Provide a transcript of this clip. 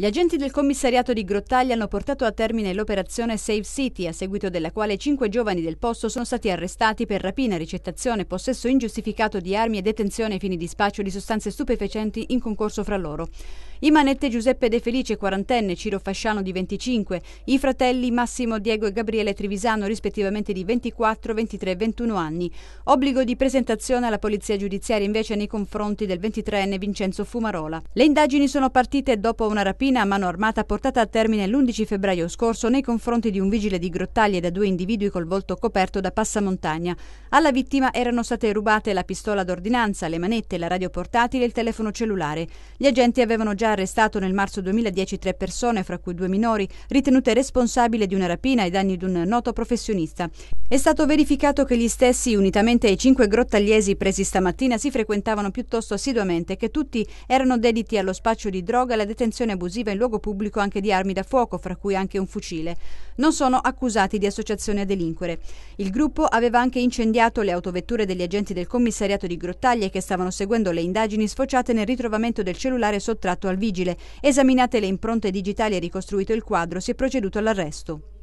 Gli agenti del commissariato di Grottaglia hanno portato a termine l'operazione Save City, a seguito della quale cinque giovani del posto sono stati arrestati per rapina, ricettazione, possesso ingiustificato di armi e detenzione ai fini di spaccio di sostanze stupefacenti in concorso fra loro. I manette Giuseppe De Felice, quarantenne, Ciro Fasciano di 25, i fratelli Massimo, Diego e Gabriele Trivisano, rispettivamente di 24, 23 e 21 anni. Obbligo di presentazione alla polizia giudiziaria invece nei confronti del 23enne Vincenzo Fumarola. Le indagini sono partite dopo una rapina a mano armata portata a termine l'11 febbraio scorso nei confronti di un vigile di Grottaglie da due individui col volto coperto da passamontagna. Alla vittima erano state rubate la pistola d'ordinanza, le manette, la radio portatile e il telefono cellulare. Gli agenti avevano già arrestato nel marzo 2010 tre persone, fra cui due minori, ritenute responsabili di una rapina ai danni di un noto professionista. È stato verificato che gli stessi, unitamente ai cinque grottagliesi presi stamattina, si frequentavano piuttosto assiduamente e che tutti erano dediti allo spaccio di droga e alla detenzione abusiva in luogo pubblico anche di armi da fuoco, fra cui anche un fucile. Non sono accusati di associazione a delinquere. Il gruppo aveva anche incendiato le autovetture degli agenti del commissariato di Grottaglie che stavano seguendo le indagini sfociate nel ritrovamento del cellulare sottratto al Vigile. Esaminate le impronte digitali e ricostruito il quadro, si è proceduto all'arresto.